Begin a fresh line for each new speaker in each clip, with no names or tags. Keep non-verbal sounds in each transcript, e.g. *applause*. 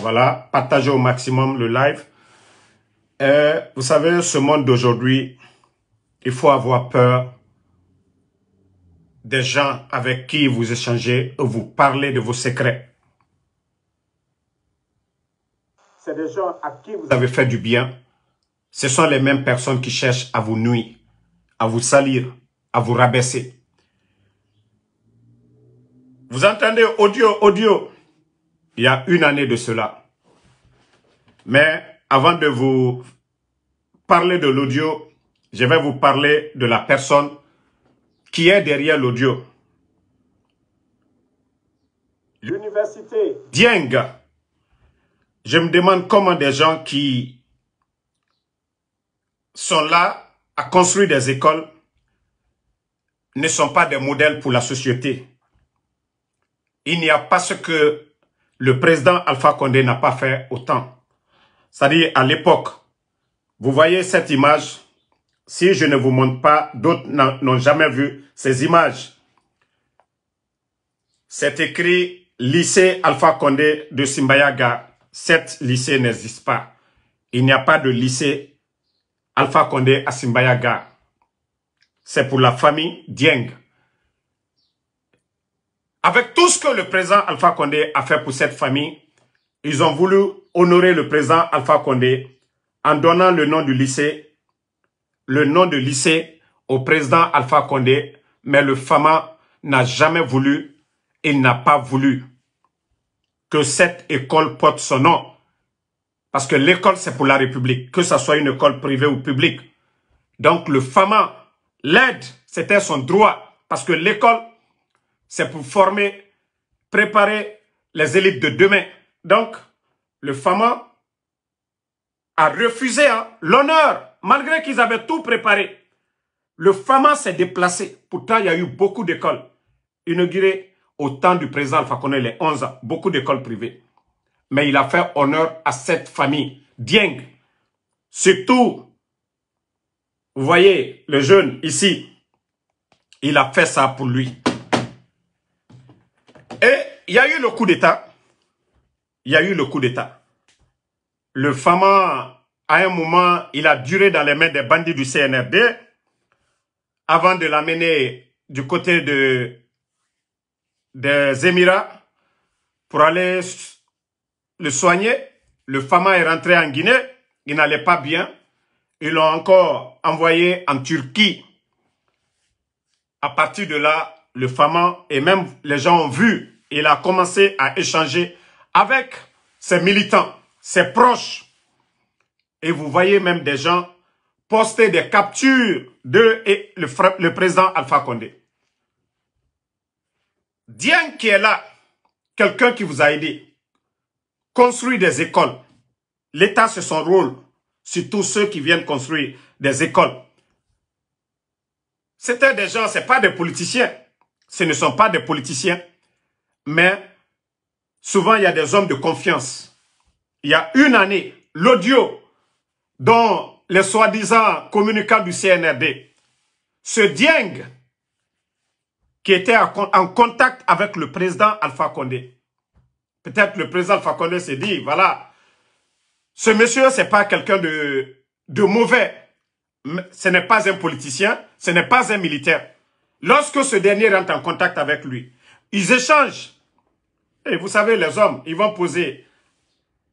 Voilà, partagez au maximum le live. Euh, vous savez, ce monde d'aujourd'hui, il faut avoir peur des gens avec qui vous échangez vous parlez de vos secrets. C'est des gens à qui vous avez fait du bien. Ce sont les mêmes personnes qui cherchent à vous nuire, à vous salir, à vous rabaisser. Vous entendez audio, audio il y a une année de cela. Mais avant de vous parler de l'audio, je vais vous parler de la personne qui est derrière l'audio. L'université Dieng. Je me demande comment des gens qui sont là à construire des écoles ne sont pas des modèles pour la société. Il n'y a pas ce que le président Alpha Condé n'a pas fait autant. C'est-à-dire à, l'époque, vous voyez cette image, si je ne vous montre pas, d'autres n'ont jamais vu ces images. C'est écrit lycée Alpha Condé de Simbayaga. Cet lycée n'existe pas. Il n'y a pas de lycée Alpha Condé à Simbayaga. C'est pour la famille Dieng. Avec tout ce que le président Alpha Condé a fait pour cette famille, ils ont voulu honorer le président Alpha Condé en donnant le nom du lycée, le nom du lycée au président Alpha Condé, mais le FAMA n'a jamais voulu, il n'a pas voulu que cette école porte son nom. Parce que l'école, c'est pour la République, que ce soit une école privée ou publique. Donc le FAMA, l'aide, c'était son droit, parce que l'école c'est pour former, préparer les élites de demain. Donc, le FAMA a refusé hein, l'honneur, malgré qu'ils avaient tout préparé. Le FAMA s'est déplacé. Pourtant, il y a eu beaucoup d'écoles inaugurées au temps du président Alpha connaît les 11 ans, beaucoup d'écoles privées. Mais il a fait honneur à cette famille, Dieng. Surtout, vous voyez, le jeune ici, il a fait ça pour lui. Et il y a eu le coup d'État. Il y a eu le coup d'État. Le Fama, à un moment, il a duré dans les mains des bandits du CNRD avant de l'amener du côté de, des Émirats pour aller le soigner. Le Fama est rentré en Guinée. Il n'allait pas bien. Ils l'ont encore envoyé en Turquie. À partir de là, le FAMAN et même les gens ont vu, il a commencé à échanger avec ses militants, ses proches. Et vous voyez même des gens poster des captures de le, président Alpha Condé. Dien qui est là, quelqu'un qui vous a aidé, construit des écoles. L'État, c'est son rôle surtout tous ceux qui viennent construire des écoles. C'était des gens, c'est pas des politiciens ce ne sont pas des politiciens, mais souvent il y a des hommes de confiance. Il y a une année, l'audio dont les soi-disant communicants du CNRD, ce Dieng, qui était en contact avec le président Alpha Condé. Peut-être le président Alpha Condé s'est dit, voilà, ce monsieur, ce n'est pas quelqu'un de, de mauvais. Ce n'est pas un politicien, ce n'est pas un militaire. Lorsque ce dernier rentre en contact avec lui, ils échangent. Et vous savez, les hommes, ils vont poser,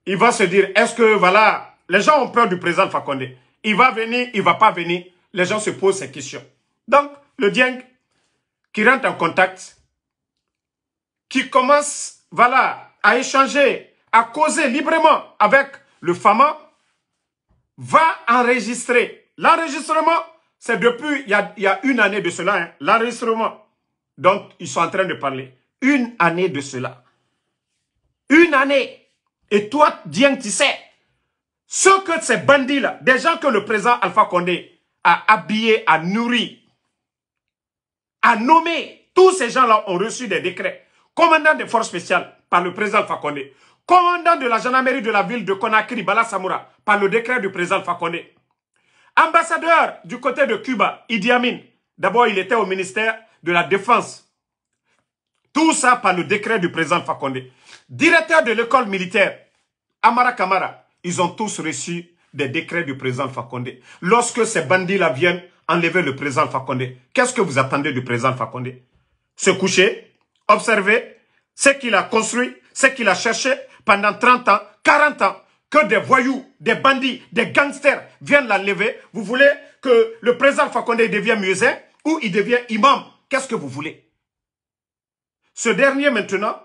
ils vont se dire, est-ce que, voilà, les gens ont peur du président Fakonde. Il va venir, il va pas venir. Les gens se posent ces questions. Donc, le Dieng, qui rentre en contact, qui commence, voilà, à échanger, à causer librement avec le Fama, va enregistrer. L'enregistrement c'est depuis, il y, a, une année de cela, hein, l'enregistrement Donc, ils sont en train de parler. Une année de cela. Une année. Et toi, Dieng, tu sais, ce que ces bandits-là, des gens que le président Alpha Condé a habillés, a nourris, a nommés, tous ces gens-là ont reçu des décrets. Commandant des forces spéciales par le président Alpha Condé. Commandant de la gendarmerie de la ville de Conakry, Bala Samoura, par le décret du président Alpha Condé Ambassadeur du côté de Cuba, Idi Amin, d'abord il était au ministère de la Défense. Tout ça par le décret du président Fakonde. Directeur de l'école militaire, Amara Kamara, ils ont tous reçu des décrets du président Fakonde. Lorsque ces bandits-là viennent enlever le président Fakonde, qu'est-ce que vous attendez du président Fakonde Se coucher, observer ce qu'il a construit, ce qu'il a cherché pendant 30 ans, 40 ans que des voyous, des bandits, des gangsters viennent l'enlever. Vous voulez que le président Fakonde devienne musée ou il devient imam. Qu'est-ce que vous voulez Ce dernier maintenant,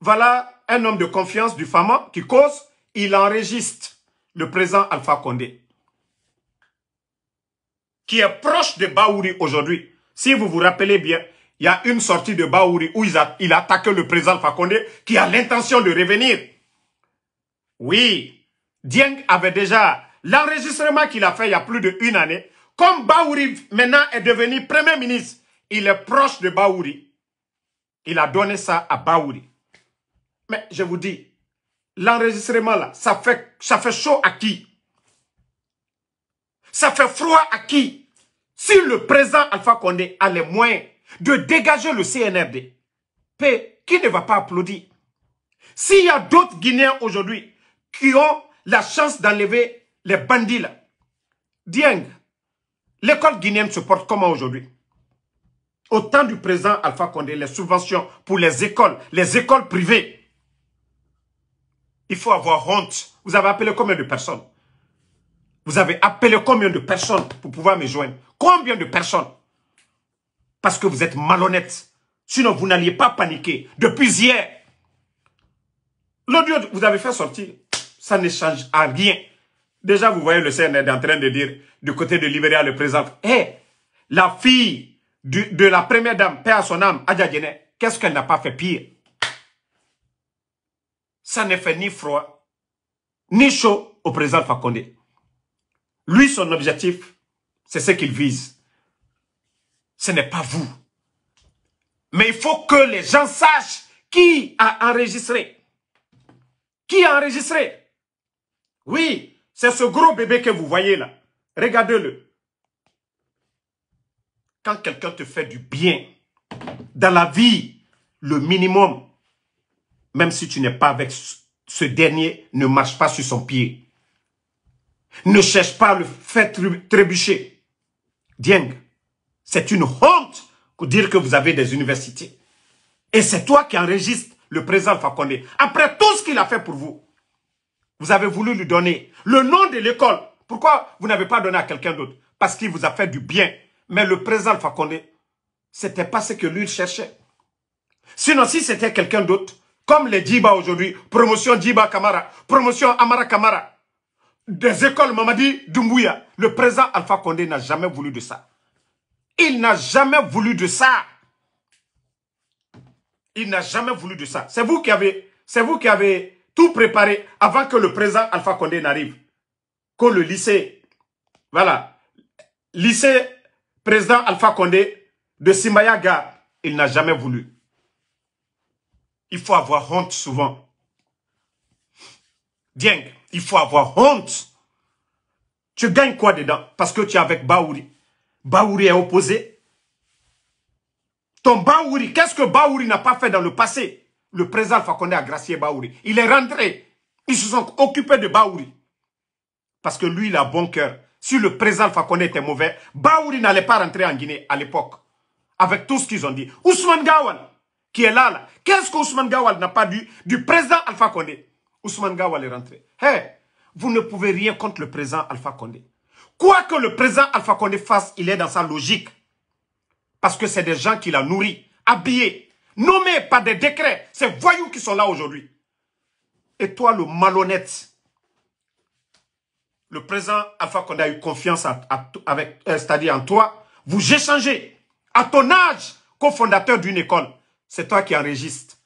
voilà un homme de confiance du FAMA qui cause, il enregistre le président Alpha Condé, qui est proche de Baouri aujourd'hui. Si vous vous rappelez bien, il y a une sortie de Baouri où il a, attaqué le président Alpha qui a l'intention de revenir. Oui, Dieng avait déjà l'enregistrement qu'il a fait il y a plus d'une année. Comme Baouri maintenant est devenu Premier ministre, il est proche de Baouri. Il a donné ça à Baouri. Mais je vous dis, l'enregistrement là, ça fait, ça fait chaud à qui Ça fait froid à qui Si le président Alpha Condé a les moyens de dégager le CNRD, qui ne va pas applaudir S'il y a d'autres Guinéens aujourd'hui qui ont la chance d'enlever les bandits là. Dieng, l'école guinéenne se porte comment aujourd'hui Au temps du président Alpha Condé, les subventions pour les écoles, les écoles privées, il faut avoir honte. Vous avez appelé combien de personnes Vous avez appelé combien de personnes pour pouvoir me joindre Combien de personnes Parce que vous êtes malhonnête. Sinon, vous n'alliez pas paniquer. Depuis hier, l'audio, vous avez fait sortir ça ne change à rien. Déjà, vous voyez, le CNN est en train de dire, du côté de Libéria, le président, hé, eh, la fille de la première dame, paix à son âme, Adja qu'est-ce qu'elle n'a pas fait pire Ça ne fait ni froid, ni chaud au président Fakonde. Lui, son objectif, c'est ce qu'il vise. Ce n'est pas vous. Mais il faut que les gens sachent qui a enregistré. Qui a enregistré oui, c'est ce gros bébé que vous voyez là. Regardez-le. Quand quelqu'un te fait du bien dans la vie, le minimum, même si tu n'es pas avec ce dernier, ne marche pas sur son pied. Ne cherche pas à le faire trébucher. Dieng, c'est une honte de dire que vous avez des universités. Et c'est toi qui enregistres le président Fakonde. Après tout ce qu'il a fait pour vous. Vous avez voulu lui donner le nom de l'école. Pourquoi vous n'avez pas donné à quelqu'un d'autre Parce qu'il vous a fait du bien. Mais le président Alpha Condé, c'était pas ce que lui cherchait. Sinon, si c'était quelqu'un d'autre, comme les Djiba aujourd'hui, promotion Diba Kamara, promotion Amara Kamara, des écoles Mamadi Dumbuya, le président Alpha Condé n'a jamais voulu de ça. Il n'a jamais voulu de ça. Il n'a jamais voulu de ça. C'est vous qui avez, c'est vous qui avez tout préparé avant que le président Alpha Condé n'arrive. Que le lycée, voilà, lycée président Alpha Condé de Simayaga, il n'a jamais voulu. Il faut avoir honte souvent. Dieng, il faut avoir honte. Tu gagnes quoi dedans Parce que tu es avec Baouri. Baouri est opposé. Ton Baouri, qu'est-ce que Baouri n'a pas fait dans le passé le président Alpha Condé a gracié Baouri. Il est rentré. Ils se sont occupés de Baouri. Parce que lui, il a bon cœur. Si le président Alpha Condé était mauvais, Baouri n'allait pas rentrer en Guinée à l'époque. Avec tout ce qu'ils ont dit. Ousmane Gawal, qui est là, Qu'est-ce qu'Ousmane Gawal n'a pas dit du président Alpha Condé Ousmane Gawal est rentré. vous ne pouvez rien contre le président Alpha Condé. Quoi que le président Alpha Condé fasse, il est dans sa logique. Parce que c'est des gens qu'il a nourris, habillés, nommés par des décrets, ces voyous qui sont là aujourd'hui. Et toi, le malhonnête, le présent Alpha qu'on a eu confiance avec, euh, c'est-à-dire en toi, vous échangez à ton âge, cofondateur d'une école. C'est toi qui enregistres.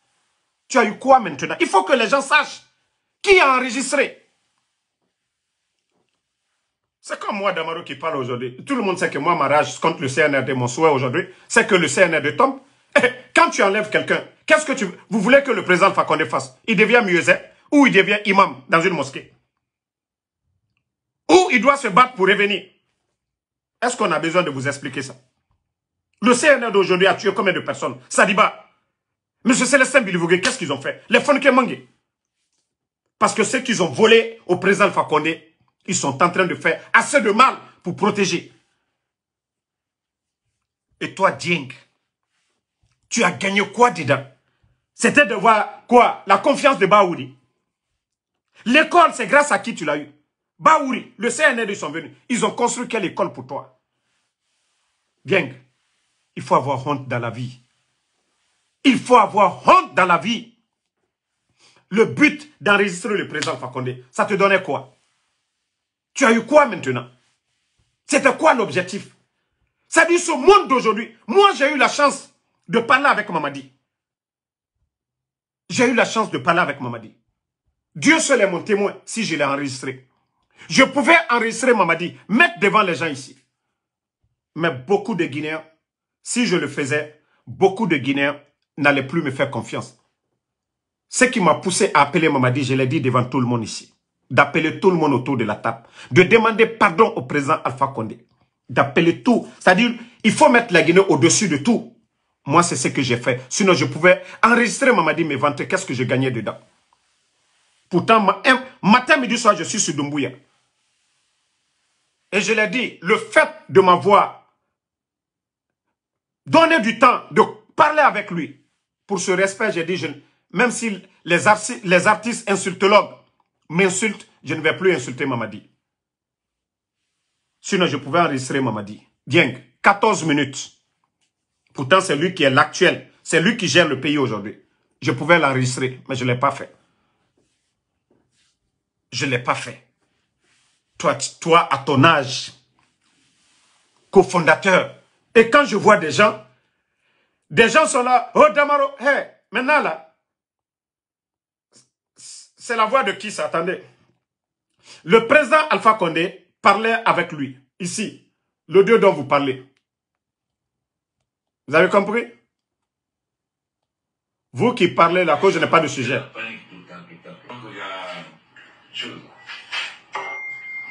Tu as eu quoi maintenant Il faut que les gens sachent qui a enregistré. C'est comme moi, Damaro, qui parle aujourd'hui. Tout le monde sait que moi, ma rage contre le CNRD, mon souhait aujourd'hui, c'est que le CNRD tombe. Eh, quand tu enlèves quelqu'un, qu'est-ce que tu vous voulez que le président Fakonde fasse Il devient muezzin ou il devient imam dans une mosquée Ou il doit se battre pour revenir Est-ce qu'on a besoin de vous expliquer ça Le CNR d'aujourd'hui a tué combien de personnes Sadiba, Monsieur Célestin Bilivogué, qu'est-ce qu'ils ont fait Les fonds Mangue. Parce que ceux qu'ils ont volé au président Fakonde, ils sont en train de faire assez de mal pour protéger. Et toi, Dieng, tu as gagné quoi dedans C'était de voir quoi La confiance de Baouri. L'école, c'est grâce à qui tu l'as eu. Baouri, le CNR, ils sont venus. Ils ont construit quelle école pour toi bien il faut avoir honte dans la vie. Il faut avoir honte dans la vie. Le but d'enregistrer le président Fakonde, ça te donnait quoi Tu as eu quoi maintenant C'était quoi l'objectif Ça dit ce monde d'aujourd'hui. Moi, j'ai eu la chance de parler avec Mamadi. J'ai eu la chance de parler avec Mamadi. Dieu seul est mon témoin si je l'ai enregistré. Je pouvais enregistrer Mamadi, mettre devant les gens ici. Mais beaucoup de Guinéens, si je le faisais, beaucoup de Guinéens n'allaient plus me faire confiance. Ce qui m'a poussé à appeler Mamadi, je l'ai dit devant tout le monde ici, d'appeler tout le monde autour de la table, de demander pardon au président Alpha Condé, d'appeler tout. C'est-à-dire, il faut mettre la Guinée au-dessus de tout. Moi, c'est ce que j'ai fait. Sinon, je pouvais enregistrer Mamadi me ventes, qu'est-ce que je gagnais dedans. Pourtant, matin, midi, soir, je suis sur Doumbouya. Et je l'ai dit, le fait de m'avoir donné du temps de parler avec lui, pour ce respect, j'ai dit, même si les, artistes, les artistes insultologues m'insultent, je ne vais plus insulter Mamadi. Sinon, je pouvais enregistrer Mamadi. Bien, 14 minutes. Pourtant, c'est lui qui est l'actuel. C'est lui qui gère le pays aujourd'hui. Je pouvais l'enregistrer, mais je ne l'ai pas fait. Je ne l'ai pas fait. Toi, toi, à ton âge, cofondateur. Et quand je vois des gens, des gens sont là, oh Damaro, hey, maintenant là, c'est la voix de qui s'attendait. Le président Alpha Condé parlait avec lui, ici, Le Dieu dont vous parlez. Vous avez compris Vous qui parlez la cause, je n'ai pas de sujet.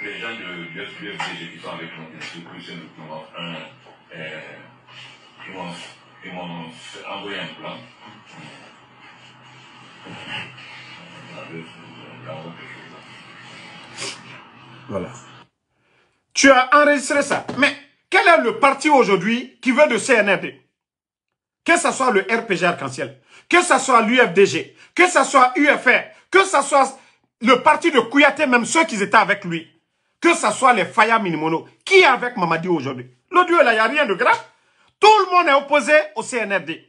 Les gens de l'UFDG qui sont avec nous, euh, qui m'ont envoyé un plan. Voilà. Tu as enregistré ça. Mais quel est le parti aujourd'hui qui veut de CNRD que ce soit le RPG Arc-en-Ciel, que ce soit l'UFDG, que ce soit UFR, que ce soit le parti de Kouyaté, même ceux qui étaient avec lui, que ce soit les Faya Minimono, qui est avec Mamadi aujourd'hui. L'audio là, il n'y a rien de grave. Tout le monde est opposé au CNRD.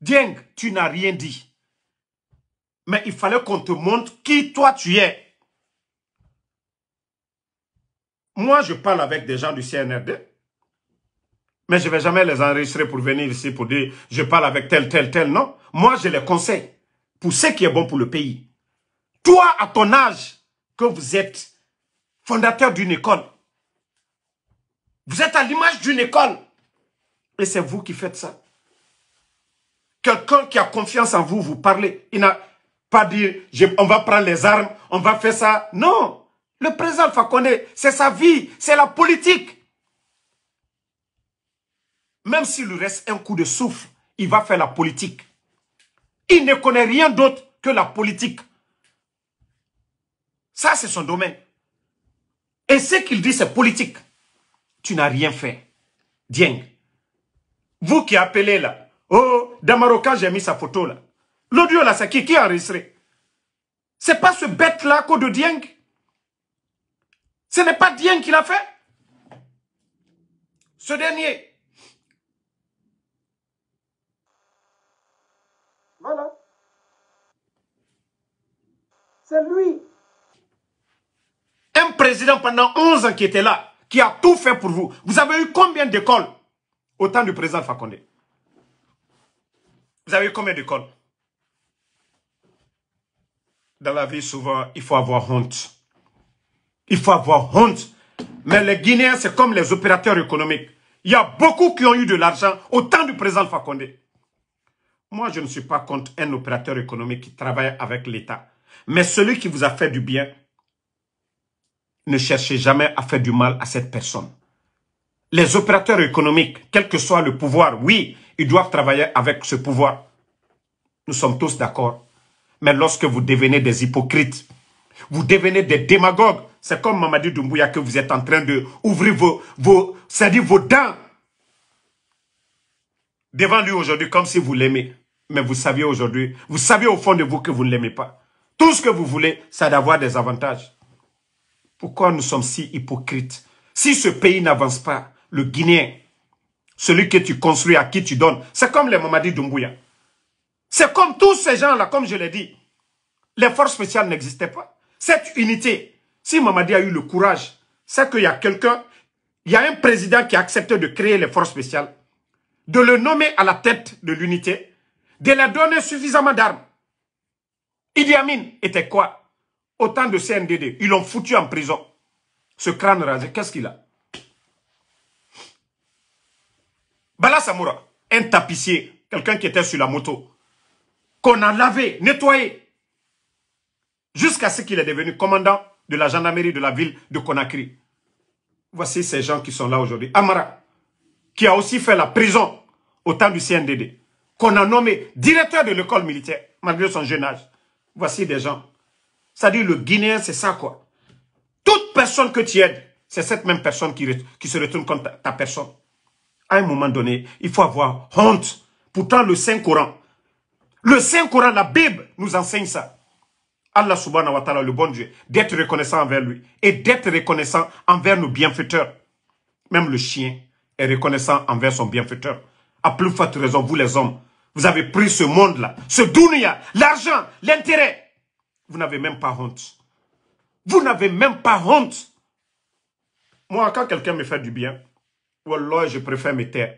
Dieng, tu n'as rien dit. Mais il fallait qu'on te montre qui toi tu es. Moi, je parle avec des gens du CNRD. Mais je ne vais jamais les enregistrer pour venir ici pour dire je parle avec tel, tel, tel. Non. Moi, je les conseille pour ce qui est bon pour le pays. Toi, à ton âge, que vous êtes fondateur d'une école, vous êtes à l'image d'une école. Et c'est vous qui faites ça. Quelqu'un qui a confiance en vous, vous parlez. Il n'a pas dit, on va prendre les armes, on va faire ça. Non. Le président Fakonde, c'est sa vie, c'est la politique même s'il lui reste un coup de souffle, il va faire la politique. Il ne connaît rien d'autre que la politique. Ça, c'est son domaine. Et ce qu'il dit, c'est politique. Tu n'as rien fait. Dieng. Vous qui appelez là. Oh, Damaroka, j'ai mis sa photo là. L'audio là, c'est qui qui a enregistré C'est pas ce bête là, de Dieng. Ce n'est pas Dieng qui l'a fait. Ce dernier, Voilà. C'est lui. Un président pendant 11 ans qui était là, qui a tout fait pour vous. Vous avez eu combien d'écoles au temps du président Fakonde Vous avez eu combien d'écoles Dans la vie, souvent, il faut avoir honte. Il faut avoir honte. Mais les Guinéens, c'est comme les opérateurs économiques. Il y a beaucoup qui ont eu de l'argent au temps du président Fakonde. Moi, je ne suis pas contre un opérateur économique qui travaille avec l'État. Mais celui qui vous a fait du bien, ne cherchez jamais à faire du mal à cette personne. Les opérateurs économiques, quel que soit le pouvoir, oui, ils doivent travailler avec ce pouvoir. Nous sommes tous d'accord. Mais lorsque vous devenez des hypocrites, vous devenez des démagogues, c'est comme Mamadi Doumbouya que vous êtes en train de ouvrir vos, vos, vos dents devant lui aujourd'hui comme si vous l'aimez mais vous saviez aujourd'hui, vous saviez au fond de vous que vous ne l'aimez pas. Tout ce que vous voulez, c'est d'avoir des avantages. Pourquoi nous sommes si hypocrites Si ce pays n'avance pas, le Guinéen, celui que tu construis, à qui tu donnes, c'est comme les Mamadi Doumbouya. C'est comme tous ces gens-là, comme je l'ai dit. Les forces spéciales n'existaient pas. Cette unité, si Mamadi a eu le courage, c'est qu'il y a quelqu'un, il y a un président qui a accepté de créer les forces spéciales, de le nommer à la tête de l'unité, de leur donner suffisamment d'armes. Idi Amin était quoi Autant de CNDD. Ils l'ont foutu en prison. Ce crâne rasé, qu'est-ce qu'il a Bala Samoura, un tapissier, quelqu'un qui était sur la moto, qu'on a lavé, nettoyé, jusqu'à ce qu'il est devenu commandant de la gendarmerie de la ville de Conakry. Voici ces gens qui sont là aujourd'hui. Amara, qui a aussi fait la prison au temps du CNDD qu'on a nommé directeur de l'école militaire, malgré son jeune âge. Voici des gens. C'est-à-dire le Guinéen, c'est ça quoi. Toute personne que tu aides, c'est cette même personne qui, se retourne contre ta, personne. À un moment donné, il faut avoir honte. Pourtant, le Saint-Coran, le Saint-Coran, la Bible, nous enseigne ça. Allah subhanahu wa ta'ala, le bon Dieu, d'être reconnaissant envers lui et d'être reconnaissant envers nos bienfaiteurs. Même le chien est reconnaissant envers son bienfaiteur. À plus forte raison, vous les hommes, vous avez pris ce monde-là, ce dounia, l'argent, l'intérêt. Vous n'avez même pas honte. Vous n'avez même pas honte. Moi, quand quelqu'un me fait du bien, Wallah, je préfère me taire.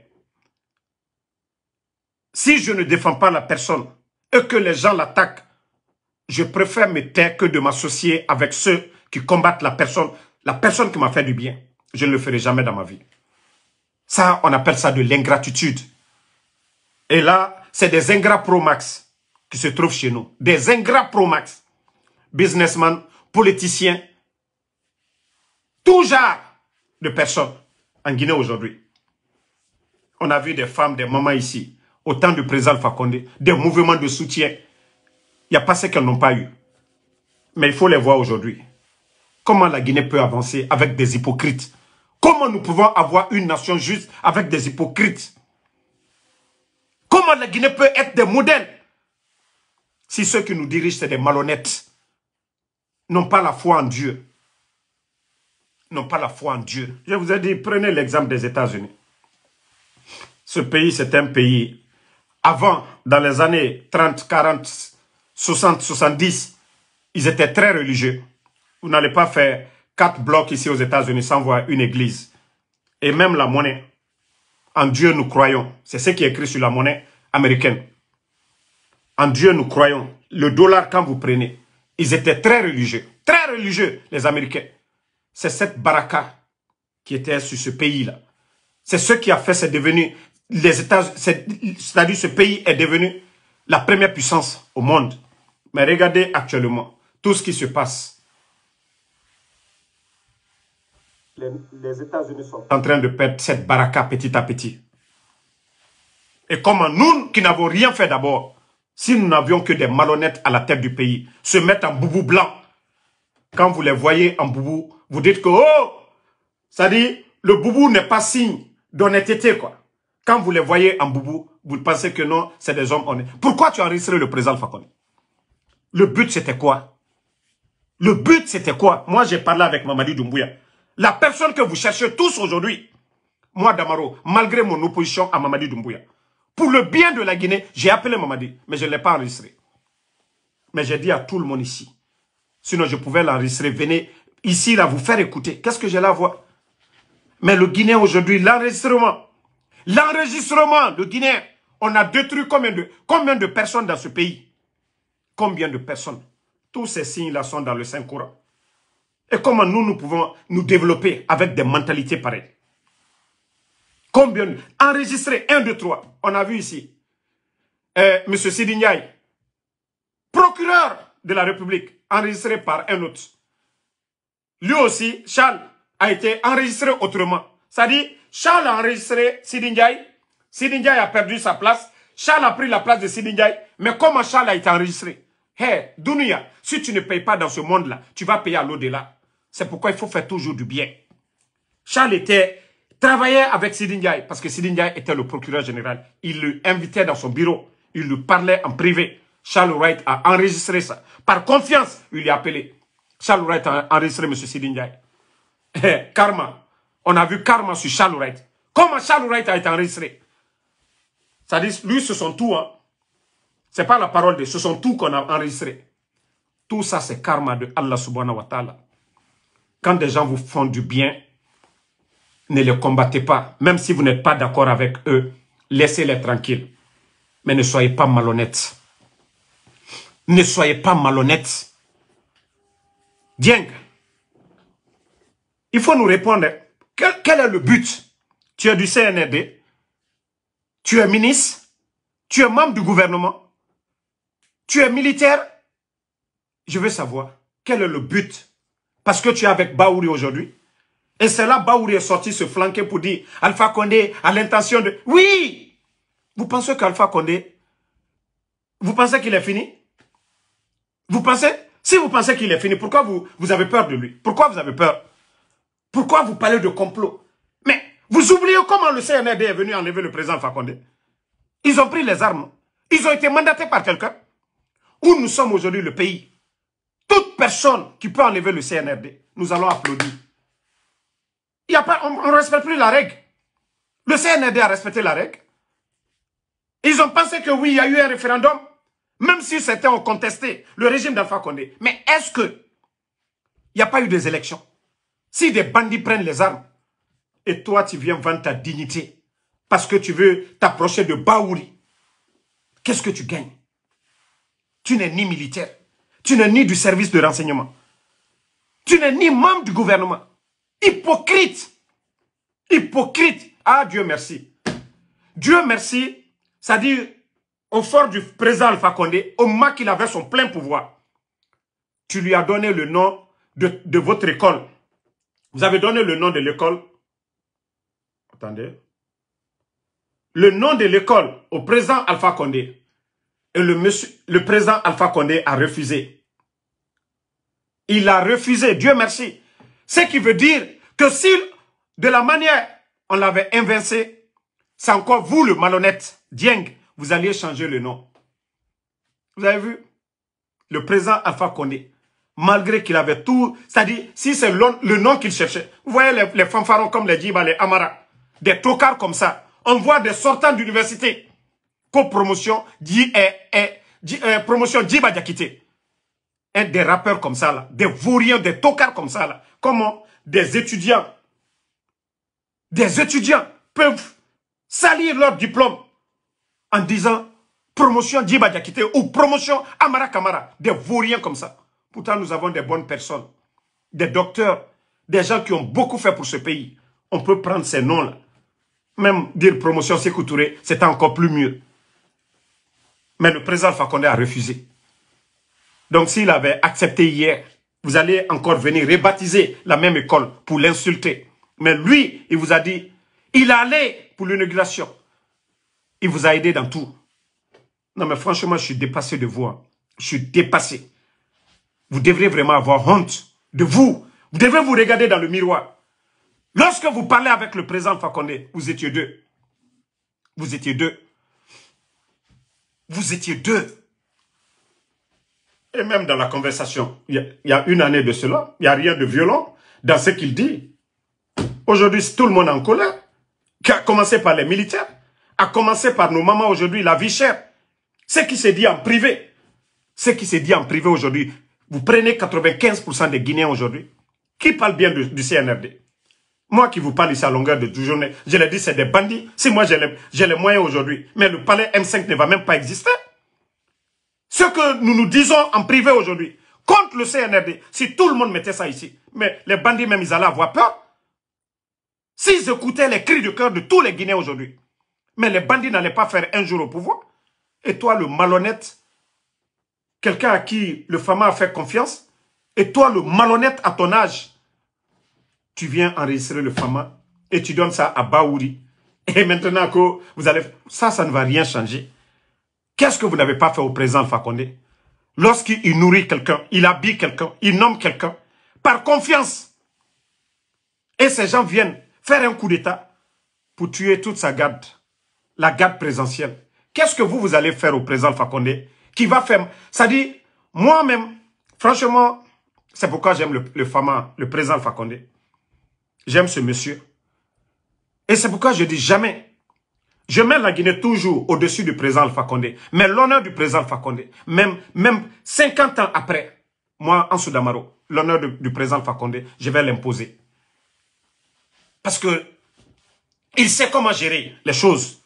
Si je ne défends pas la personne et que les gens l'attaquent, je préfère me taire que de m'associer avec ceux qui combattent la personne, la personne qui m'a fait du bien. Je ne le ferai jamais dans ma vie. Ça, on appelle ça de l'ingratitude. Et là, c'est des ingrats Pro Max qui se trouvent chez nous. Des ingrats Pro Max. Businessmen, politiciens, tout genre de personnes en Guinée aujourd'hui. On a vu des femmes, des mamans ici, autant de du président Fakonde, des mouvements de soutien. Il n'y a pas ce qu'elles n'ont pas eu. Mais il faut les voir aujourd'hui. Comment la Guinée peut avancer avec des hypocrites Comment nous pouvons avoir une nation juste avec des hypocrites Comment la Guinée peut être des modèles si ceux qui nous dirigent, sont des malhonnêtes, n'ont pas la foi en Dieu N'ont pas la foi en Dieu. Je vous ai dit, prenez l'exemple des États-Unis. Ce pays, c'est un pays. Avant, dans les années 30, 40, 60, 70, ils étaient très religieux. Vous n'allez pas faire quatre blocs ici aux États-Unis sans voir une église. Et même la monnaie. En Dieu, nous croyons. C'est ce qui est écrit sur la monnaie américaine. En Dieu, nous croyons. Le dollar, quand vous prenez, ils étaient très religieux. Très religieux, les Américains. C'est cette baraka qui était sur ce pays-là. C'est ce qui a fait, c'est devenu, les États, c'est-à-dire ce pays est devenu la première puissance au monde. Mais regardez actuellement tout ce qui se passe. les, États-Unis sont en train de perdre cette baraka petit à petit. Et comment nous, qui n'avons rien fait d'abord, si nous n'avions que des malhonnêtes à la tête du pays, se mettre en boubou blanc. Quand vous les voyez en boubou, vous dites que, oh, ça dit, le boubou n'est pas signe d'honnêteté, quoi. Quand vous les voyez en boubou, vous pensez que non, c'est des hommes honnêtes. Pourquoi tu as le président Fakone Le but, c'était quoi Le but, c'était quoi Moi, j'ai parlé avec Mamadi Doumbouya. La personne que vous cherchez tous aujourd'hui, moi Damaro, malgré mon opposition à Mamadi Doumbouya, pour le bien de la Guinée, j'ai appelé Mamadi, mais je ne l'ai pas enregistré. Mais j'ai dit à tout le monde ici, sinon je pouvais l'enregistrer, venez ici, là, vous faire écouter. Qu'est-ce que j'ai la à Mais le Guinée aujourd'hui, l'enregistrement, l'enregistrement de Guinée, on a détruit combien de, combien de personnes dans ce pays Combien de personnes Tous ces signes-là sont dans le Saint-Courant. Et comment nous, nous pouvons nous développer avec des mentalités pareilles Combien Enregistrer 1, 2, 3. On a vu ici. Euh, Monsieur procureur de la République, enregistré par un autre. Lui aussi, Charles, a été enregistré autrement. Ça à Charles a enregistré Sidignay. Sidignay a perdu sa place. Charles a pris la place de Sidignay. Mais comment Charles a été enregistré Hé, si tu ne payes pas dans ce monde-là, tu vas payer à l'au-delà. C'est pourquoi il faut faire toujours du bien. Charles était, travaillait avec Sidin Ndiaye parce que Sidin Ndiaye était le procureur général. Il l'invitait dans son bureau. Il lui parlait en privé. Charles Wright a enregistré ça. Par confiance, il a appelé. Charles Wright a enregistré M. Sidin Ndiaye. Eh, karma. On a vu karma sur Charles Wright. Comment Charles Wright a été enregistré Ça dit, lui, ce sont tout. Hein. n'est pas la parole de... Ce sont tout qu'on a enregistré. Tout ça, c'est karma de Allah subhanahu wa ta'ala. Quand des gens vous font du bien, ne les combattez pas. Même si vous n'êtes pas d'accord avec eux, laissez-les tranquilles. Mais ne soyez pas malhonnêtes. Ne soyez pas malhonnêtes. Dieng, il faut nous répondre. Quel, quel est le but Tu es du CNRD Tu es ministre Tu es membre du gouvernement Tu es militaire Je veux savoir quel est le but parce que tu es avec Baouri aujourd'hui. Et c'est là Baouri est sorti se flanquer pour dire Alpha Condé a l'intention de... Oui Vous pensez qu'Alpha Condé... Vous pensez qu'il est fini Vous pensez Si vous pensez qu'il est fini, pourquoi vous, vous avez peur de lui Pourquoi vous avez peur Pourquoi vous parlez de complot Mais vous oubliez comment le CNRD est venu enlever le président Alpha Ils ont pris les armes. Ils ont été mandatés par quelqu'un. Où nous sommes aujourd'hui le pays toute personne qui peut enlever le CNRD, nous allons applaudir. Il y a pas, on ne respecte plus la règle. Le CNRD a respecté la règle. Ils ont pensé que oui, il y a eu un référendum, même si certains ont contesté le régime d'Alpha Condé. Mais est-ce que il n'y a pas eu des élections Si des bandits prennent les armes, et toi tu viens vendre ta dignité parce que tu veux t'approcher de Baouri, qu'est-ce que tu gagnes Tu n'es ni militaire, tu n'es ni du service de renseignement. Tu n'es ni membre du gouvernement. Hypocrite. Hypocrite. Ah, Dieu merci. Dieu merci, C'est-à-dire au fort du président Alpha Condé, au moment qu'il avait son plein pouvoir, tu lui as donné le nom de, votre école. Vous avez donné le nom de l'école. Attendez. Le nom de l'école au président Alpha Condé. Et le, monsieur, le président Alpha Condé a refusé. Il a refusé, Dieu merci. Ce qui veut dire que si, de la manière on l'avait inversé, c'est encore vous le malhonnête, Dieng, vous alliez changer le nom. Vous avez vu Le présent Alpha Condé, malgré qu'il avait tout, c'est-à-dire, si c'est le nom qu'il cherchait, vous voyez les, les fanfarons comme les Djiba, les Amara, des tocards comme ça, on voit des sortants d'université, co-promotion, promotion eh, eh, eh, Djiba des rappeurs comme ça, là, des vauriens, des tocards comme ça, là, comment des étudiants, des étudiants peuvent salir leur diplôme en disant promotion Djiba ou promotion Amara Kamara, des vauriens comme ça. Pourtant, nous avons des bonnes personnes, des docteurs, des gens qui ont beaucoup fait pour ce pays. On peut prendre ces noms-là. Même dire promotion Sécoutouré, c'est encore plus mieux. Mais le président Fakonde a refusé. Donc s'il avait accepté hier, vous allez encore venir rebaptiser la même école pour l'insulter. Mais lui, il vous a dit, il allait pour l'inauguration. Il vous a aidé dans tout. Non mais franchement, je suis dépassé de vous. Hein. Je suis dépassé. Vous devrez vraiment avoir honte de vous. Vous devez vous regarder dans le miroir. Lorsque vous parlez avec le président Fakonde, vous étiez deux. Vous étiez deux. Vous étiez deux même dans la conversation, il y, a une année de cela, il n'y a rien de violent dans ce qu'il dit. Aujourd'hui, tout le monde en colère, qui a commencé par les militaires, a commencé par nos mamans aujourd'hui, la vie chère. Ce qui s'est dit en privé, ce qui s'est dit en privé aujourd'hui, vous prenez 95% des Guinéens aujourd'hui, qui parle bien du, CNRD. Moi qui vous parle ici à longueur de journée, je l'ai dit, c'est des bandits. Si moi j'ai les moyens aujourd'hui, mais le palais M5 ne va même pas exister. Ce que nous nous disons en privé aujourd'hui, contre le CNRD, si tout le monde mettait ça ici, mais les bandits même, ils allaient avoir peur. S'ils écoutaient les cris de cœur de tous les Guinéens aujourd'hui, mais les bandits n'allaient pas faire un jour au pouvoir. Et toi, le malhonnête, quelqu'un à qui le FAMA a fait confiance, et toi, le malhonnête à ton âge, tu viens enregistrer le FAMA et tu donnes ça à Baouri. Et maintenant que vous allez... Ça, ça ne va rien changer. Qu'est-ce que vous n'avez pas fait au président Fakonde Lorsqu'il nourrit quelqu'un, il habille quelqu'un, il nomme quelqu'un, par confiance. Et ces gens viennent faire un coup d'État pour tuer toute sa garde, la garde présidentielle. Qu'est-ce que vous, vous allez faire au président Fakonde Qui va faire... Ça dit, moi-même, franchement, c'est pourquoi j'aime le, le Fama, le président Fakonde. J'aime ce monsieur. Et c'est pourquoi je dis jamais, je mets la Guinée toujours au-dessus du président Alpha Mais l'honneur du président Alpha même, même 50 ans après, moi, en Soudamaro, l'honneur du président Alpha je vais l'imposer. Parce que il sait comment gérer les choses.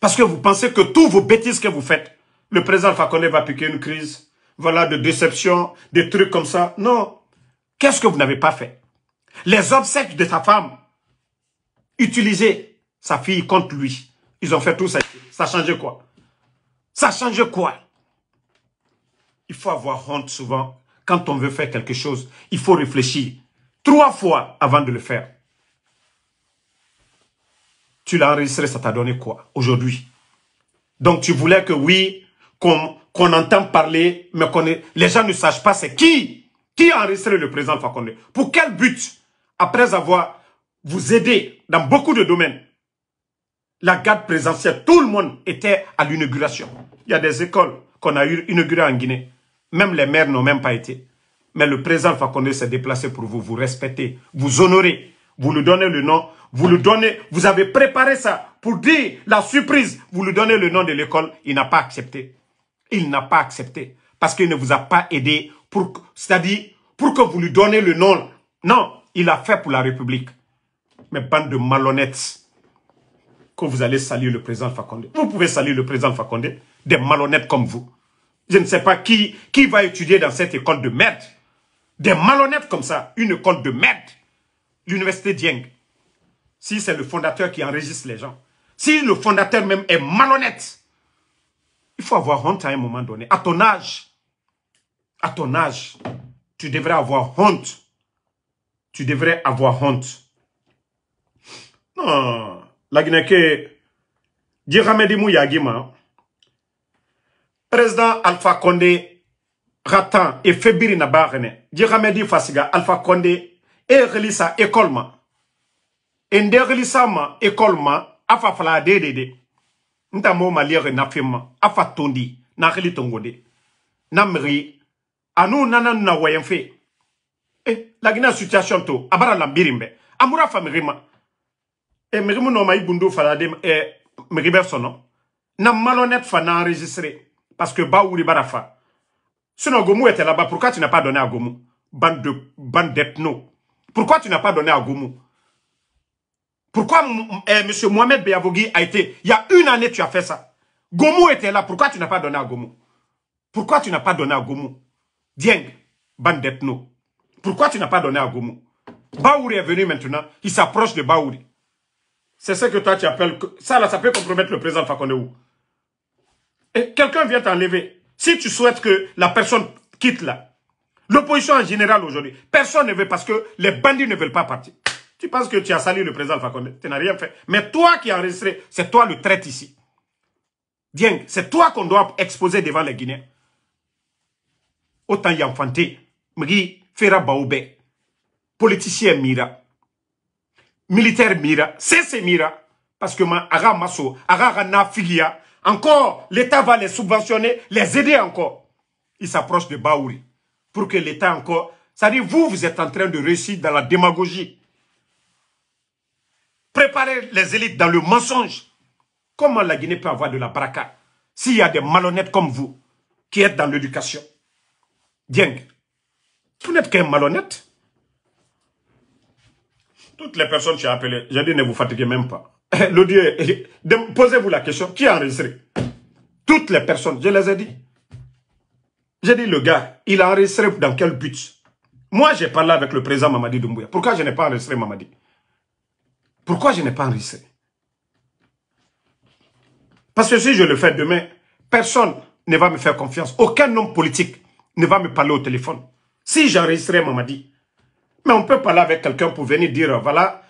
Parce que vous pensez que toutes vos bêtises que vous faites, le président Alpha va piquer une crise, voilà, de déception, des trucs comme ça. Non. Qu'est-ce que vous n'avez pas fait Les obsèques de sa femme, utilisées sa fille contre lui. Ils ont fait tout ça. Ça changé quoi Ça changé quoi Il faut avoir honte souvent. Quand on veut faire quelque chose, il faut réfléchir trois fois avant de le faire. Tu l'as enregistré, ça t'a donné quoi aujourd'hui Donc tu voulais que oui, qu'on entende entend parler, mais qu'on les gens ne sachent pas c'est qui qui a enregistré le président Fakonde Pour quel but Après avoir vous aidé dans beaucoup de domaines, la garde présentielle, tout le monde était à l'inauguration. Il y a des écoles qu'on a inaugurées en Guinée. Même les maires n'ont même pas été. Mais le président Fakonde s'est déplacé pour vous, vous respecter, vous honorer, vous lui donnez le nom, vous lui donnez, vous avez préparé ça pour dire la surprise, vous lui donnez le nom de l'école, il n'a pas accepté. Il n'a pas accepté parce qu'il ne vous a pas aidé pour, c'est-à-dire pour que vous lui donnez le nom. Non, il a fait pour la République. Mais bande de malhonnêtes que vous allez saluer le président Fakonde. Vous pouvez saluer le président Fakonde, des malhonnêtes comme vous. Je ne sais pas qui, qui va étudier dans cette école de merde. Des malhonnêtes comme ça, une école de merde. L'université Dieng. Si c'est le fondateur qui enregistre les gens. Si le fondateur même est malhonnête. Il faut avoir honte à un moment donné. À ton âge. À ton âge. Tu devrais avoir honte. Tu devrais avoir honte. Non lagine ke Ramedi mu yagima président alpha condé ratan e febiri na di jihamedi fasiga alpha condé e relisa école ma e nde relisa ma école ma afa fala dede de nta mo maliere na afa tondi na reli tongode Namri anu nana na wayenfe e eh, lagina situation to abara birimbe. amura famirima et eh, mirimu no mai bundo fala de e personne non. na malhonnête fa enregistré parce que baouri barafa sinon Gomu était là-bas pourquoi tu n'as pas donné à Gomu bande de bande d'ethno pourquoi tu n'as pas donné à Gomu pourquoi M. Eh, monsieur Mohamed Beyavogui a été il y a une année tu as fait ça Gomu était là pourquoi tu n'as pas donné à Gomu pourquoi tu n'as pas donné à Gomu Dieng bande d'ethno pourquoi tu n'as pas donné à Gomu Baouri est venu maintenant il s'approche de Baouri c'est ce que toi tu appelles... Ça là, ça peut compromettre le président Fakonde Et quelqu'un vient t'enlever. Si tu souhaites que la personne quitte là, l'opposition en général aujourd'hui, personne ne veut parce que les bandits ne veulent pas partir. Tu penses que tu as sali le président Fakonde, tu n'as rien fait. Mais toi qui as enregistré, c'est toi le traite ici. Bien, c'est toi qu'on doit exposer devant les Guinéens. Autant y enfanter. Mri, Fera Baobé, politicien Mira militaire mira, c'est mira, parce que ma aga maso, aga encore, l'État va les subventionner, les aider encore. Il s'approche de Baouri pour que l'État encore... Ça dit, vous, vous êtes en train de réussir dans la démagogie. Préparez les élites dans le mensonge. Comment la Guinée peut avoir de la baraka s'il y a des malhonnêtes comme vous qui êtes dans l'éducation Dieng, vous n'êtes qu'un malhonnête. Toutes les personnes que j'ai appelées, j'ai dit ne vous fatiguez même pas. *laughs* dieu, posez-vous la question, qui a enregistré Toutes les personnes, je les ai dit. J'ai dit, le gars, il a enregistré dans quel but Moi, j'ai parlé avec le président Mamadi Doumbouya. Pourquoi je n'ai pas enregistré Mamadi Pourquoi je n'ai pas enregistré Parce que si je le fais demain, personne ne va me faire confiance. Aucun homme politique ne va me parler au téléphone. Si j'enregistrais Mamadi, mais on peut parler avec quelqu'un pour venir dire, voilà,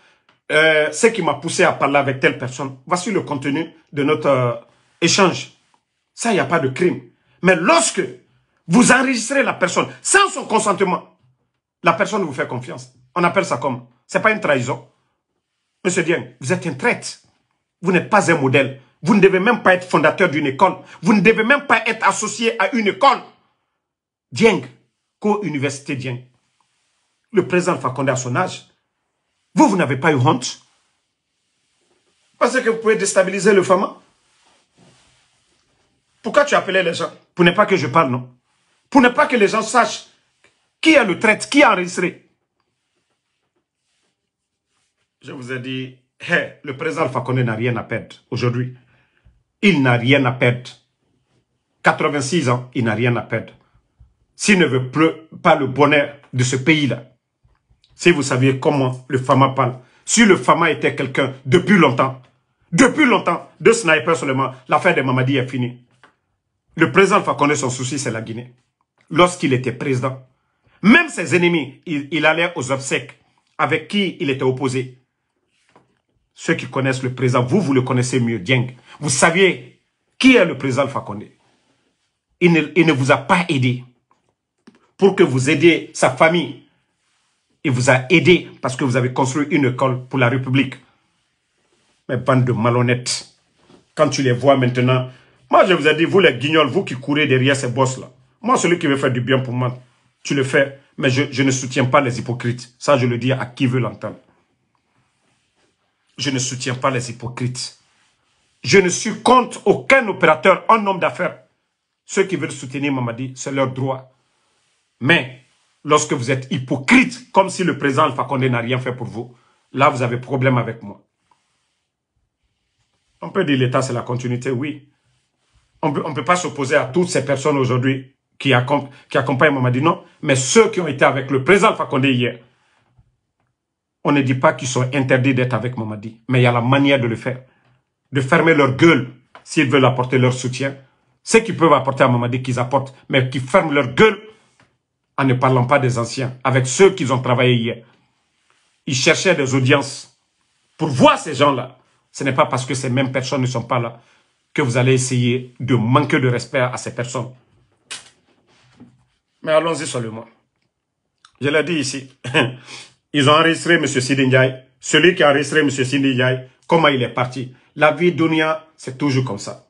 euh, ce qui m'a poussé à parler avec telle personne. Voici le contenu de notre euh, échange. Ça, il n'y a pas de crime. Mais lorsque vous enregistrez la personne sans son consentement, la personne vous fait confiance. On appelle ça comme C'est pas une trahison. Monsieur Dieng, vous êtes un traître. Vous n'êtes pas un modèle. Vous ne devez même pas être fondateur d'une école. Vous ne devez même pas être associé à une école. Dieng, co-université Dieng le président Fakonde à son âge. Vous, vous n'avez pas eu honte Parce que vous pouvez déstabiliser le FAMA. Pourquoi tu appelais les gens Pour ne pas que je parle, non Pour ne pas que les gens sachent qui est le traite, qui a enregistré. Je vous ai dit, le président Fakonde n'a rien à perdre aujourd'hui. Il n'a rien à perdre. 86 ans, il n'a rien à perdre. S'il ne veut pas le bonheur de ce pays-là, si vous saviez comment le Fama parle, si le Fama était quelqu'un depuis longtemps, depuis longtemps, de sniper seulement, l'affaire de Mamadi est finie. Le président Fakonde, son souci, c'est la Guinée. Lorsqu'il était président, même ses ennemis, il, allait aux obsèques avec qui il était opposé. Ceux qui connaissent le président, vous, vous le connaissez mieux, Dieng. Vous saviez qui est le président Fakonde. il ne vous a pas aidé pour que vous aidiez sa famille il vous a aidé parce que vous avez construit une école pour la République. Mais bande de malhonnêtes, quand tu les vois maintenant, moi je vous ai dit, vous les guignols, vous qui courez derrière ces bosses là moi celui qui veut faire du bien pour moi, tu le fais, mais je, je ne soutiens pas les hypocrites. Ça, je le dis à qui veut l'entendre. Je ne soutiens pas les hypocrites. Je ne suis contre aucun opérateur, un homme d'affaires. Ceux qui veulent soutenir Mamadi, c'est leur droit. Mais lorsque vous êtes hypocrite, comme si le président Alpha Condé n'a rien fait pour vous, là, vous avez problème avec moi. On peut dire l'État, c'est la continuité, oui. On ne peut pas s'opposer à toutes ces personnes aujourd'hui qui, accompagnent Mamadi, non. Mais ceux qui ont été avec le président Alpha Condé hier, on ne dit pas qu'ils sont interdits d'être avec Mamadi. Mais il y a la manière de le faire. De fermer leur gueule s'ils veulent apporter leur soutien. Ceux qui peuvent apporter à Mamadi, qu'ils apportent, mais qui ferment leur gueule en ne parlant pas des anciens, avec ceux qu'ils ont travaillé hier. Ils cherchaient des audiences pour voir ces gens-là. Ce n'est pas parce que ces mêmes personnes ne sont pas là que vous allez essayer de manquer de respect à ces personnes. Mais allons-y seulement. Je l'ai dit ici. *laughs* Ils ont enregistré M. Sidi Celui qui a enregistré M. Sidi comment il est parti. La vie d'Ounia, c'est toujours comme ça.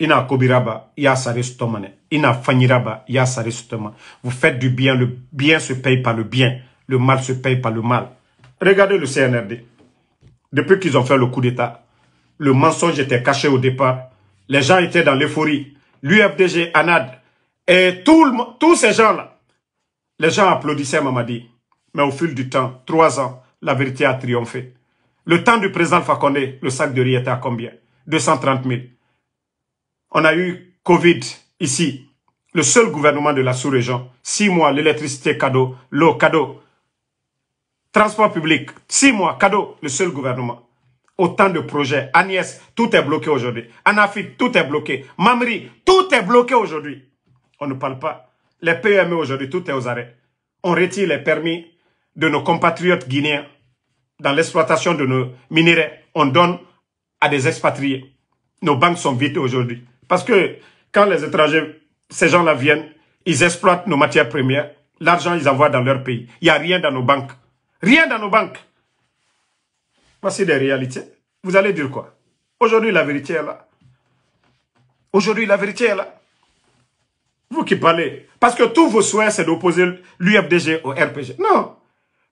Ina Kobiraba, Yasaristomane. Ina Faniraba, Vous faites du bien, le bien se paye par le bien. Le mal se paye par le mal. Regardez le CNRD. Depuis qu'ils ont fait le coup d'État, le mensonge était caché au départ. Les gens étaient dans l'euphorie. L'UFDG, ANAD, et tous ces gens-là. Les gens applaudissaient Mamadi. Mais au fil du temps, trois ans, la vérité a triomphé. Le temps du président Fakonde, le sac de riz était à combien 230 000 on a eu Covid ici. Le seul gouvernement de la sous-région. Six mois, l'électricité cadeau, l'eau cadeau. Transport public, six mois, cadeau, le seul gouvernement. Autant de projets. Agnès, tout est bloqué aujourd'hui. Anafit, tout est bloqué. Mamri, tout est bloqué aujourd'hui. On ne parle pas. Les PME e aujourd'hui, tout est aux arrêts. On retire les permis de nos compatriotes guinéens dans l'exploitation de nos minerais. On donne à des expatriés. Nos banques sont vides aujourd'hui. Parce que quand les étrangers, ces gens-là viennent, ils exploitent nos matières premières, l'argent ils envoient dans leur pays. Il n'y a rien dans nos banques. Rien dans nos banques. Voici des réalités. Vous allez dire quoi Aujourd'hui, la vérité est là. Aujourd'hui, la vérité est là. Vous qui parlez. Parce que tous vos souhaits, c'est d'opposer l'UFDG au RPG. Non.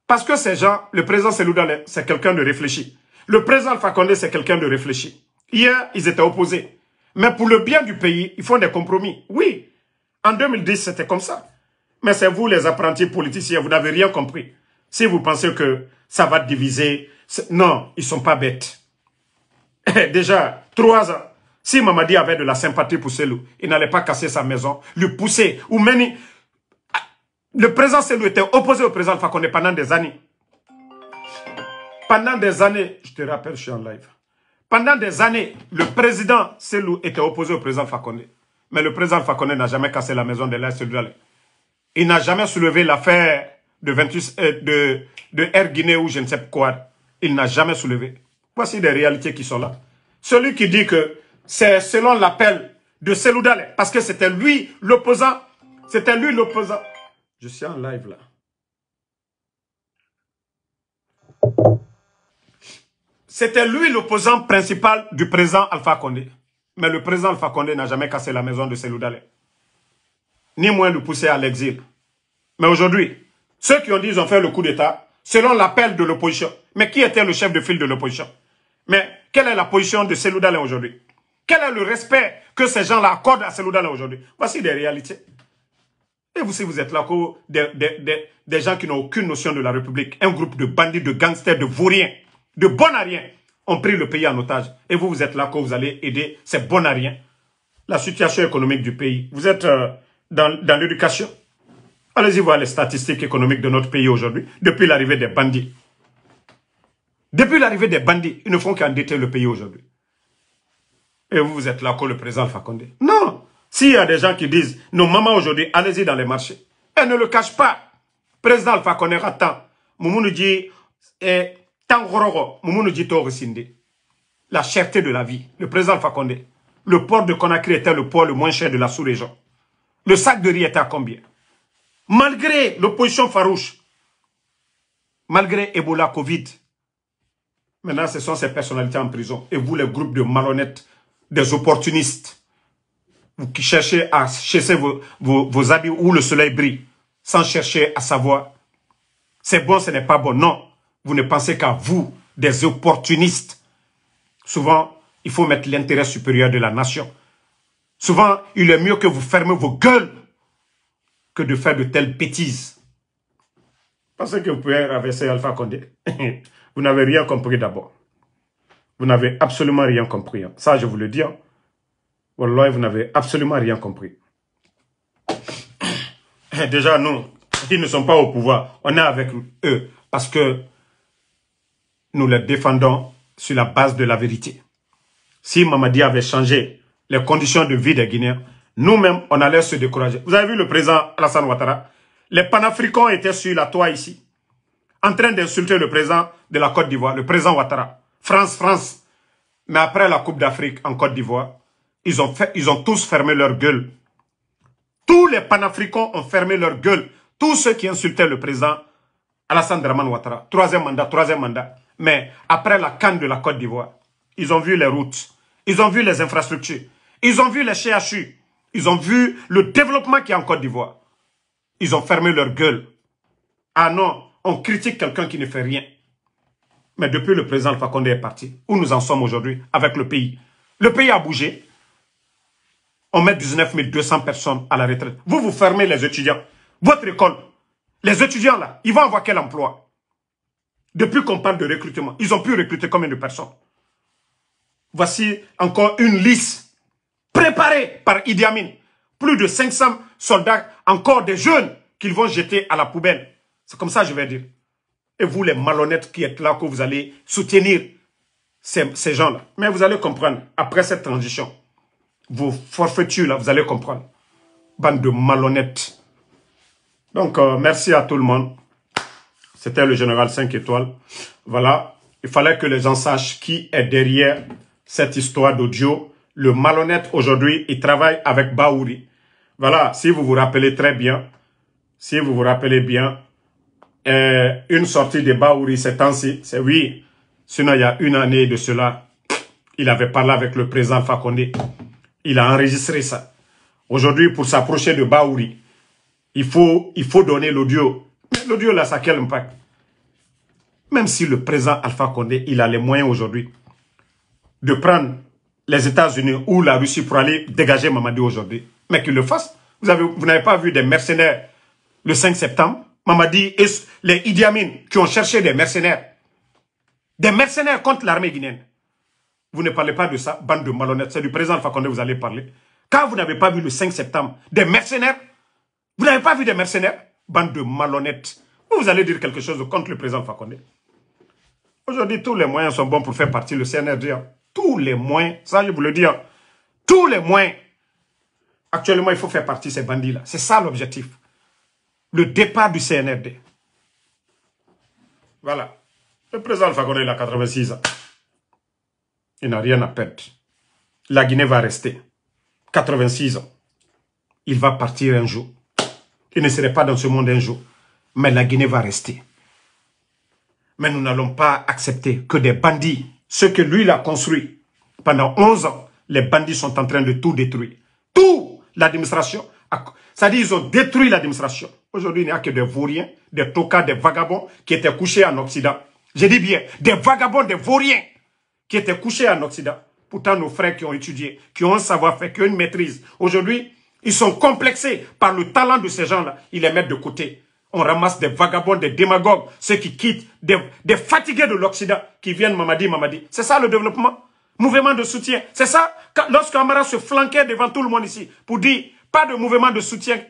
Parce que ces gens, le président Seloudalé, c'est quelqu'un de réfléchi. Le président Fakonde, c'est quelqu'un de réfléchi. Hier, ils étaient opposés. Mais pour le bien du pays, ils font des compromis. Oui, en 2010, c'était comme ça. Mais c'est vous, les apprentis politiciens, vous n'avez rien compris. Si vous pensez que ça va diviser, non, ils sont pas bêtes. Eh, déjà, trois ans, si Mamadi avait de la sympathie pour Selou, il n'allait pas casser sa maison, lui pousser, ou mener. Ah, le président Selou était opposé au président Fakonde pendant des années. Pendant des années, je te rappelle, je suis en live. Pendant des années, le président Selou était opposé au président Fakonde. Mais le président Fakonde n'a jamais cassé la maison de l'Est Il n'a jamais soulevé l'affaire euh, de, de, Air Guinée ou je ne sais quoi. Il n'a jamais soulevé. Voici des réalités qui sont là. Celui qui dit que c'est selon l'appel de Selou parce que c'était lui l'opposant. C'était lui l'opposant. Je suis en live là. C'était lui l'opposant principal du président Alpha Condé. Mais le président Alpha Condé n'a jamais cassé la maison de Selou Ni moins le pousser à l'exil. Mais aujourd'hui, ceux qui ont dit qu'ils ont fait le coup d'État, selon l'appel de l'opposition. Mais qui était le chef de file de l'opposition Mais quelle est la position de Selou aujourd'hui Quel est le respect que ces gens-là accordent à Selou aujourd'hui Voici des réalités. Et vous, si vous êtes là, des, des, des gens qui n'ont aucune notion de la République, un groupe de bandits, de gangsters, de vauriens, de bon à rien, ont pris le pays en otage. Et vous, vous êtes là quand vous allez aider ces bon à rien. La situation économique du pays. Vous êtes euh, dans, l'éducation. Allez-y voir les statistiques économiques de notre pays aujourd'hui, depuis l'arrivée des bandits. Depuis l'arrivée des bandits, ils ne font qu'endetter le pays aujourd'hui. Et vous, vous êtes là que le président Fakonde. Non S'il y a des gens qui disent, nos mamans aujourd'hui, allez-y dans les marchés. Elles ne le cache pas. Président Alpha Condé Moumou nous dit, eh, Tangororo, la cherté de la vie, le président Fakonde, le port de Conakry était le port le moins cher de la sous-région. Le sac de riz était à combien Malgré l'opposition farouche, malgré Ebola, Covid, maintenant ce sont ces personnalités en prison. Et vous, les groupes de malhonnêtes, des opportunistes, vous qui cherchez à chasser vos, vos, vos habits où le soleil brille, sans chercher à savoir c'est bon, ce n'est pas bon. Non, vous ne pensez qu'à vous, des opportunistes. Souvent, il faut mettre l'intérêt supérieur de la nation. Souvent, il est mieux que vous fermez vos gueules que de faire de telles bêtises. Pensez que vous pouvez renverser Alpha Condé. *laughs* vous n'avez rien compris d'abord. Vous n'avez absolument rien compris. Hein. Ça, je vous le dis. Hein. vous n'avez absolument rien compris. Eh, déjà, nous, ils ne sont pas au pouvoir. On est avec eux parce que nous les défendons sur la base de la vérité. Si Mamadi avait changé les conditions de vie des Guinéens, nous-mêmes, on allait se décourager. Vous avez vu le président Alassane Ouattara Les panafricains étaient sur la toit ici, en train d'insulter le président de la Côte d'Ivoire, le président Ouattara. France, France. Mais après la Coupe d'Afrique en Côte d'Ivoire, ils, ont ils ont tous fermé leur gueule. Tous les panafricains ont fermé leur gueule. Tous ceux qui insultaient le président Alassane Draman Ouattara. Troisième mandat, troisième mandat. Mais après la canne de la Côte d'Ivoire, ils ont vu les routes, ils ont vu les infrastructures, ils ont vu les CHU, ils ont vu le développement qu'il y a en Côte d'Ivoire. Ils ont fermé leur gueule. Ah non, on critique quelqu'un qui ne fait rien. Mais depuis le président Fakonde est parti, où nous en sommes aujourd'hui avec le pays Le pays a bougé. On met 19 200 personnes à la retraite. Vous, vous fermez les étudiants. Votre école, les étudiants là, ils vont avoir quel emploi depuis qu'on parle de recrutement, ils ont pu recruter combien de personnes Voici encore une liste préparée par Idi Amin. Plus de 500 soldats, encore des jeunes qu'ils vont jeter à la poubelle. C'est comme ça je vais dire. Et vous, les malhonnêtes qui êtes là, que vous allez soutenir ces, gens-là. Mais vous allez comprendre, après cette transition, vos forfaitures, là, vous allez comprendre. Bande de malhonnêtes. Donc, euh, merci à tout le monde. C'était le général 5 étoiles. Voilà, il fallait que les gens sachent qui est derrière cette histoire d'audio. Le malhonnête aujourd'hui, il travaille avec Baouri. Voilà, si vous vous rappelez très bien, si vous vous rappelez bien, euh, une sortie de Baouri c'est ainsi. c'est oui, sinon il y a une année de cela, il avait parlé avec le président Fakonde. Il a enregistré ça. Aujourd'hui, pour s'approcher de Baouri, il faut, il faut donner l'audio. L'audio là, ça a quel impact Même si le président Alpha Condé, il a les moyens aujourd'hui de prendre les États-Unis ou la Russie pour aller dégager Mamadi aujourd'hui, mais qu'il le fasse. Vous n'avez vous pas vu des mercenaires le 5 septembre Mamadi et les Idi qui ont cherché des mercenaires. Des mercenaires contre l'armée guinéenne. Vous ne parlez pas de ça, bande de malhonnêtes. C'est du président Alpha Condé vous allez parler. Quand vous n'avez pas vu le 5 septembre des mercenaires, vous n'avez pas vu des mercenaires Bande de malhonnêtes. Vous allez dire quelque chose contre le président Fakonde. Aujourd'hui, tous les moyens sont bons pour faire partie le CNRD. Tous les moyens, ça je vous le dis, hein. tous les moyens. Actuellement, il faut faire partie de ces bandits-là. C'est ça l'objectif. Le départ du CNRD. Voilà. Le président Fakonde, il a 86 ans. Il n'a rien à perdre. La Guinée va rester. 86 ans. Il va partir un jour. Il ne serait pas dans ce monde un jour. Mais la Guinée va rester. Mais nous n'allons pas accepter que des bandits, ce que lui l'a construit pendant 11 ans, les bandits sont en train de tout détruire. Tout l'administration, Ça dit ils ont détruit l'administration. Aujourd'hui, il n'y a que des vauriens, des tocas, des vagabonds qui étaient couchés en Occident. Je dis bien, des vagabonds, des vauriens qui étaient couchés en Occident. Pourtant, nos frères qui ont étudié, qui ont un savoir-faire, qui ont une maîtrise, aujourd'hui, ils sont complexés par le talent de ces gens-là. Ils les mettent de côté. On ramasse des vagabonds, des démagogues, ceux qui quittent, des, fatigués de l'Occident qui viennent Mamadi, Mamadi. C'est ça le développement. Mouvement de soutien. C'est ça, lorsque Amara se flanquait devant tout le monde ici pour dire pas de mouvement de soutien.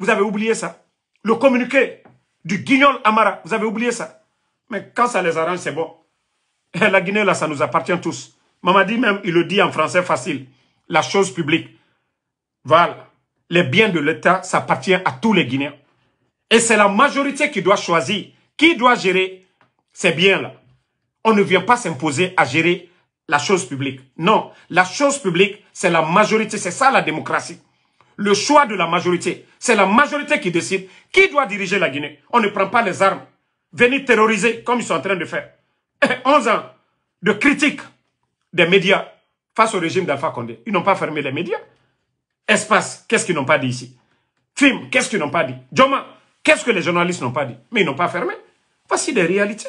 Vous avez oublié ça. Le communiqué du guignol Amara, vous avez oublié ça. Mais quand ça les arrange, c'est bon. Eh, la Guinée, là, ça nous appartient tous. Mamadi, même, il le dit en français facile. La chose publique. Voilà. Les biens de l'État appartient à tous les Guinéens. Et c'est la majorité qui doit choisir qui doit gérer ces biens-là. On ne vient pas s'imposer à gérer la chose publique. Non, la chose publique, c'est la majorité, c'est ça la démocratie. Le choix de la majorité, c'est la majorité qui décide qui doit diriger la Guinée. On ne prend pas les armes. Venir terroriser comme ils sont en train de faire. 11 *laughs* ans de critique des médias face au régime d'Alpha Condé. Ils n'ont pas fermé les médias. Espace, qu'est-ce qu'ils n'ont pas dit ici Film, qu'est-ce qu'ils n'ont pas dit Joma, qu'est-ce que les journalistes n'ont pas dit Mais ils n'ont pas fermé. Voici des réalités.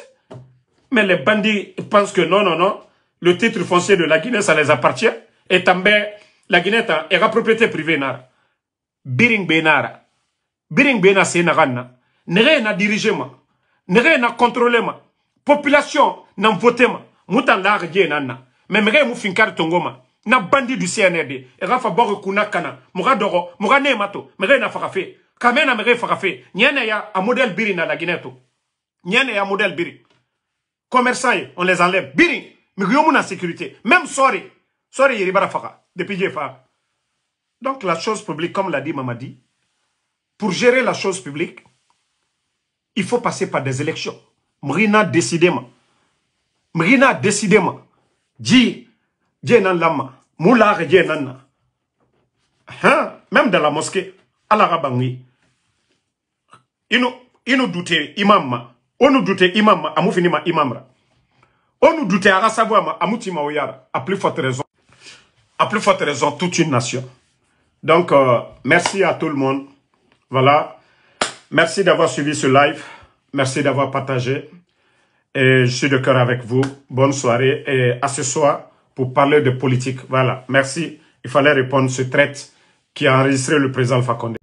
Mais les bandits pensent que non, non, non, le titre foncier de la Guinée, ça les appartient. Et tambien, la Guinée est la propriété privée. Biring Benara. Biring Benara, c'est Nagana. Nere na dirigé ma. rien na contrôlé ma. Population n'a voté ma. Moutan la nana, Mais un mou finkar tongoma na bandi du CNRD e kana muga dogo muga ne mato na kamena nyene ya a model biri na lagineto nyene ya model biri commerçants on les enlève biri mais sécurité même sorry sorry yiri bara de depuis donc la chose publique comme l'a dit Mamadi pour gérer la chose publique il faut passer par des élections Mrina décidément Mrina décidément dit jenan lama moula ka hein même dans la mosquée à ka bangui ino nous imam on nous doutait, imam ma amu fini ma imam à onu a savoir ma amu ma à plus forte raison à plus forte raison toute une nation donc euh, merci à tout le monde voilà merci d'avoir suivi ce live merci d'avoir partagé et je suis de cœur avec vous bonne soirée et à ce soir pour parler de politique. Voilà, merci. Il fallait répondre ce traite qui a enregistré le président Fakonde.